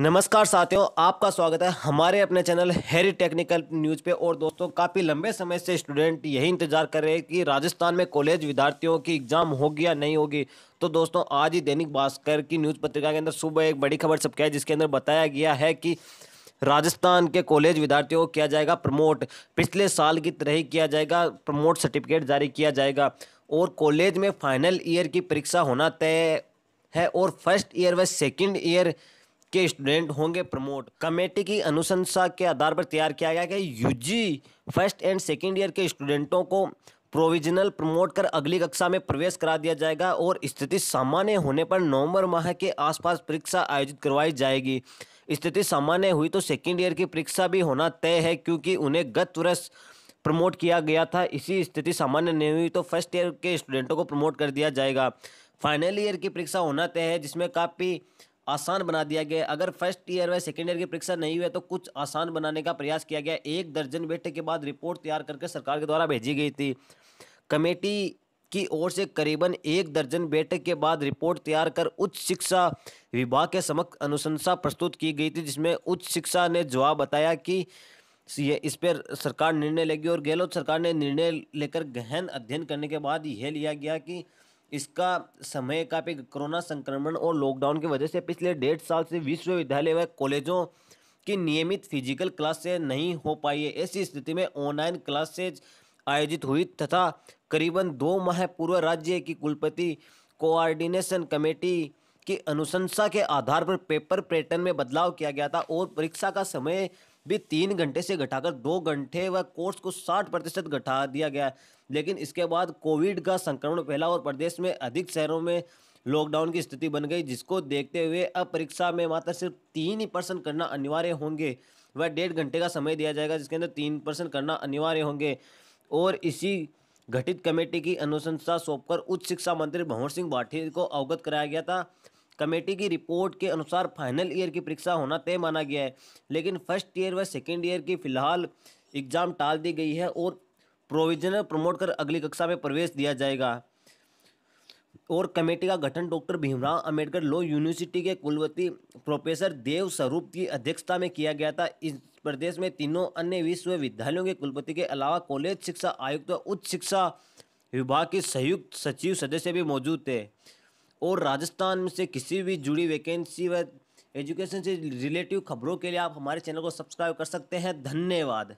नमस्कार साथियों आपका स्वागत है हमारे अपने चैनल हेरी टेक्निकल न्यूज़ पे और दोस्तों काफ़ी लंबे समय से स्टूडेंट यही इंतजार कर रहे हैं कि राजस्थान में कॉलेज विद्यार्थियों की एग्ज़ाम होगी या नहीं होगी तो दोस्तों आज ही दैनिक भास्कर की न्यूज़ पत्रिका के अंदर सुबह एक बड़ी खबर छपकी है जिसके अंदर बताया गया है कि राजस्थान के कॉलेज विद्यार्थियों को किया जाएगा प्रमोट पिछले साल की तरह ही किया जाएगा प्रमोट सर्टिफिकेट जारी किया जाएगा और कॉलेज में फाइनल ईयर की परीक्षा होना तय है और फर्स्ट ईयर व सेकेंड ईयर के स्टूडेंट होंगे प्रमोट कमेटी की अनुशंसा के आधार पर तैयार किया गया कि UG first and second year के स्टूडेंटों को प्रोविजनल प्रमोट कर अगली कक्षा में प्रवेश करा दिया जाएगा और स्थिति सामान्य होने पर नवंबर माह के आसपास परीक्षा आयोजित करवाई जाएगी स्थिति सामान्य हुई तो सेकेंड ईयर की परीक्षा भी होना तय है क्योंकि उन्हें गत वर्ष प्रमोट किया गया था इसी स्थिति सामान्य नहीं हुई तो फर्स्ट ईयर के स्टूडेंटों को प्रमोट कर दिया जाएगा फाइनल ईयर की परीक्षा होना तय है जिसमें काफ़ी आसान बना दिया गया अगर फर्स्ट ईयर व सेकेंड ईयर की परीक्षा नहीं हुई तो कुछ आसान बनाने का प्रयास किया गया एक दर्जन बैठक के बाद रिपोर्ट तैयार करके सरकार के द्वारा भेजी गई थी कमेटी की ओर से करीबन एक दर्जन बैठक के बाद रिपोर्ट तैयार कर उच्च शिक्षा विभाग के समक्ष अनुशंसा प्रस्तुत की गई थी जिसमें उच्च शिक्षा ने जवाब बताया कि ये इस पर सरकार निर्णय लेगी और गहलोत सरकार ने निर्णय लेकर गहन अध्ययन करने के बाद यह लिया गया कि इसका समय काफ़ी कोरोना संक्रमण और लॉकडाउन की वजह से पिछले डेढ़ साल से विश्वविद्यालय व कॉलेजों की नियमित फिजिकल क्लास से नहीं हो पाई है ऐसी स्थिति में ऑनलाइन क्लासेज आयोजित हुई तथा करीबन दो माह पूर्व राज्य की कुलपति कोऑर्डिनेशन कमेटी की अनुशंसा के आधार पर पेपर पैटर्न में बदलाव किया गया था और परीक्षा का समय भी तीन घंटे से घटाकर दो घंटे व कोर्स को साठ प्रतिशत घटा दिया गया लेकिन इसके बाद कोविड का संक्रमण फैला और प्रदेश में अधिक शहरों में लॉकडाउन की स्थिति बन गई जिसको देखते हुए अब परीक्षा में मात्र सिर्फ तीन ही परसेंट करना अनिवार्य होंगे वह डेढ़ घंटे का समय दिया जाएगा जिसके अंदर तीन परसेंट करना अनिवार्य होंगे और इसी गठित कमेटी की अनुशंसा सौंपकर उच्च शिक्षा मंत्री भंवर सिंह भाटी को अवगत कराया गया था कमेटी की रिपोर्ट के अनुसार फाइनल ईयर की परीक्षा होना तय माना गया है लेकिन फर्स्ट ईयर व सेकेंड ईयर की फिलहाल एग्ज़ाम टाल दी गई है और प्रोविजनल प्रमोट कर अगली कक्षा में प्रवेश दिया जाएगा और कमेटी का गठन doctor Bhimrao Ambedkar law university के कुलपति प्रोफेसर देव स्वरूप की अध्यक्षता में किया गया था इस प्रदेश में तीनों अन्य विश्वविद्यालयों के कुलपति के अलावा कॉलेज शिक्षा आयुक्त व उच्च शिक्षा विभाग के संयुक्त सचिव सदस्य भी मौजूद थे और राजस्थान से किसी भी जुड़ी वैकेंसी व एजुकेशन से रिलेटिव खबरों के लिए आप हमारे चैनल को सब्सक्राइब कर सकते हैं धन्यवाद